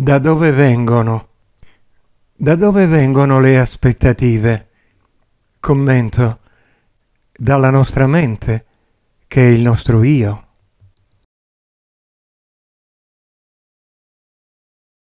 Da dove vengono? Da dove vengono le aspettative? Commento. Dalla nostra mente, che è il nostro io.